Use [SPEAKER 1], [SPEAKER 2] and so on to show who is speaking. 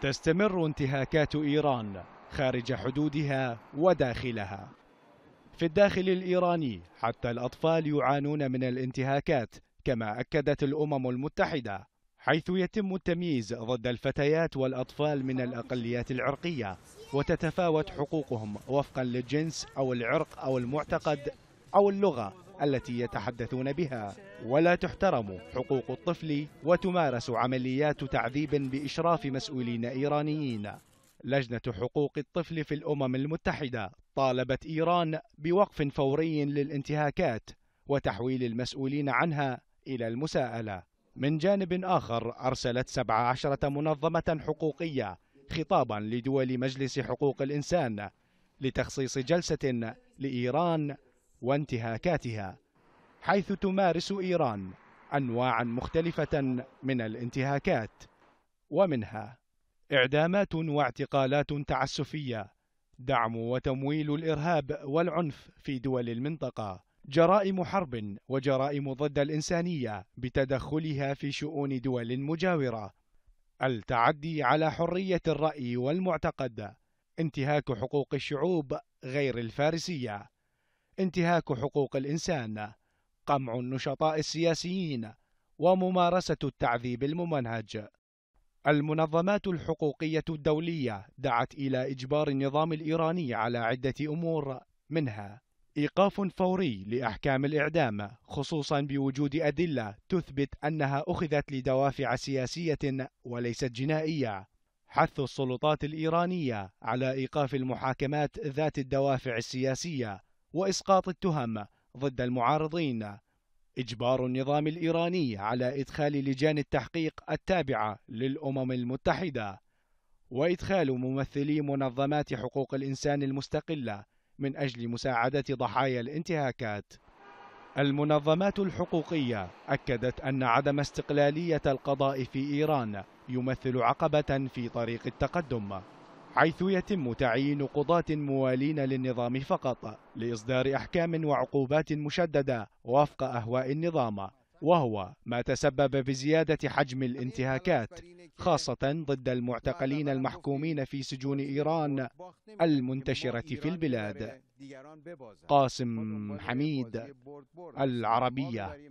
[SPEAKER 1] تستمر انتهاكات إيران خارج حدودها وداخلها في الداخل الإيراني حتى الأطفال يعانون من الانتهاكات كما أكدت الأمم المتحدة حيث يتم التمييز ضد الفتيات والأطفال من الأقليات العرقية وتتفاوت حقوقهم وفقا للجنس أو العرق أو المعتقد أو اللغة التي يتحدثون بها ولا تحترم حقوق الطفل وتمارس عمليات تعذيب بإشراف مسؤولين إيرانيين لجنة حقوق الطفل في الأمم المتحدة طالبت إيران بوقف فوري للانتهاكات وتحويل المسؤولين عنها إلى المساءلة من جانب آخر أرسلت 17 منظمة حقوقية خطابا لدول مجلس حقوق الإنسان لتخصيص جلسة لإيران وانتهاكاتها حيث تمارس إيران أنواعا مختلفة من الانتهاكات ومنها إعدامات واعتقالات تعسفية دعم وتمويل الإرهاب والعنف في دول المنطقة جرائم حرب وجرائم ضد الإنسانية بتدخلها في شؤون دول مجاورة التعدي على حرية الرأي والمعتقد انتهاك حقوق الشعوب غير الفارسية انتهاك حقوق الإنسان قمع النشطاء السياسيين وممارسة التعذيب الممنهج المنظمات الحقوقية الدولية دعت إلى إجبار النظام الإيراني على عدة أمور منها إيقاف فوري لأحكام الإعدام خصوصا بوجود أدلة تثبت أنها أخذت لدوافع سياسية وليست جنائية حث السلطات الإيرانية على إيقاف المحاكمات ذات الدوافع السياسية وإسقاط التهم ضد المعارضين إجبار النظام الإيراني على إدخال لجان التحقيق التابعة للأمم المتحدة وإدخال ممثلي منظمات حقوق الإنسان المستقلة من أجل مساعدة ضحايا الانتهاكات المنظمات الحقوقية أكدت أن عدم استقلالية القضاء في إيران يمثل عقبة في طريق التقدم حيث يتم تعيين قضاة موالين للنظام فقط لإصدار أحكام وعقوبات مشددة وفق أهواء النظام وهو ما تسبب بزيادة حجم الانتهاكات خاصة ضد المعتقلين المحكومين في سجون إيران المنتشرة في البلاد قاسم حميد العربية